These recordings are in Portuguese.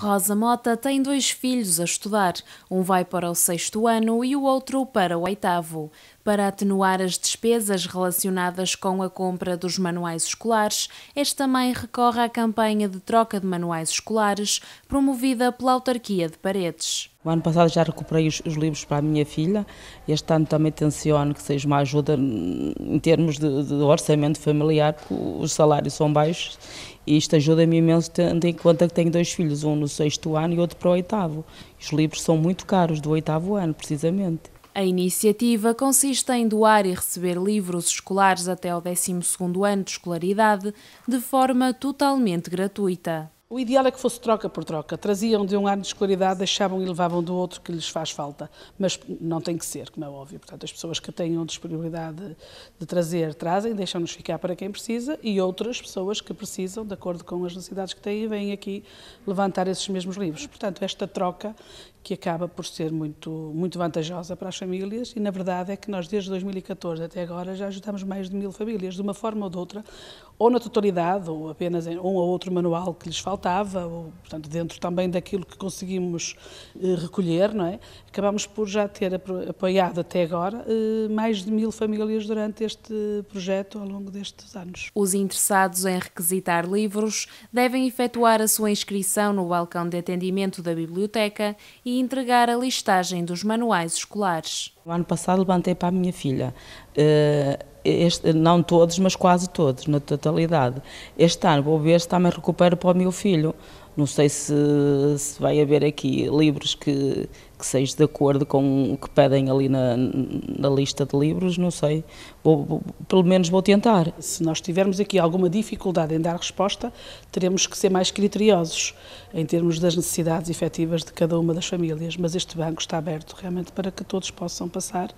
Rosa Mota tem dois filhos a estudar. Um vai para o sexto ano e o outro para o oitavo. Para atenuar as despesas relacionadas com a compra dos manuais escolares, esta mãe recorre à campanha de troca de manuais escolares promovida pela autarquia de Paredes. O ano passado já recuperei os, os, livros para a minha filha. Este ano também tenciono que seja uma ajuda em termos de, de orçamento familiar, porque os salários são baixos e isto ajuda-me imenso, tendo em conta que tenho dois filhos, um no sexto ano e outro para o oitavo. Os livros são muito caros, do oitavo ano, precisamente. A iniciativa consiste em doar e receber livros escolares até ao 12 segundo ano de escolaridade de forma totalmente gratuita. O ideal é que fosse troca por troca. Traziam de um ano de escolaridade, deixavam e levavam do outro que lhes faz falta. Mas não tem que ser, como é óbvio. Portanto, as pessoas que tenham disponibilidade de, de trazer, trazem, deixam-nos ficar para quem precisa e outras pessoas que precisam, de acordo com as necessidades que têm, vêm aqui levantar esses mesmos livros. Portanto, esta troca que acaba por ser muito, muito vantajosa para as famílias e, na verdade, é que nós, desde 2014 até agora, já ajudamos mais de mil famílias, de uma forma ou de outra, ou na totalidade, ou apenas em um ou outro manual que lhes falta, faltava, ou, portanto, dentro também daquilo que conseguimos eh, recolher, não é? Acabamos por já ter apoiado até agora eh, mais de mil famílias durante este projeto ao longo destes anos. Os interessados em requisitar livros devem efetuar a sua inscrição no balcão de atendimento da biblioteca e entregar a listagem dos manuais escolares. No ano passado levantei para a minha filha. Uh, este, não todos, mas quase todos, na totalidade. Este ano vou ver se também recupero para o meu filho. Não sei se, se vai haver aqui livros que, que sejam de acordo com o que pedem ali na, na lista de livros, não sei. Vou, vou, pelo menos vou tentar. Se nós tivermos aqui alguma dificuldade em dar resposta, teremos que ser mais criteriosos em termos das necessidades efetivas de cada uma das famílias. Mas este banco está aberto realmente para que todos possam passar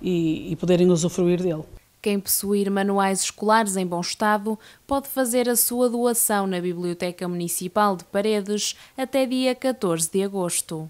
e, e poderem usufruir dele. Quem possuir manuais escolares em bom estado pode fazer a sua doação na Biblioteca Municipal de Paredes até dia 14 de agosto.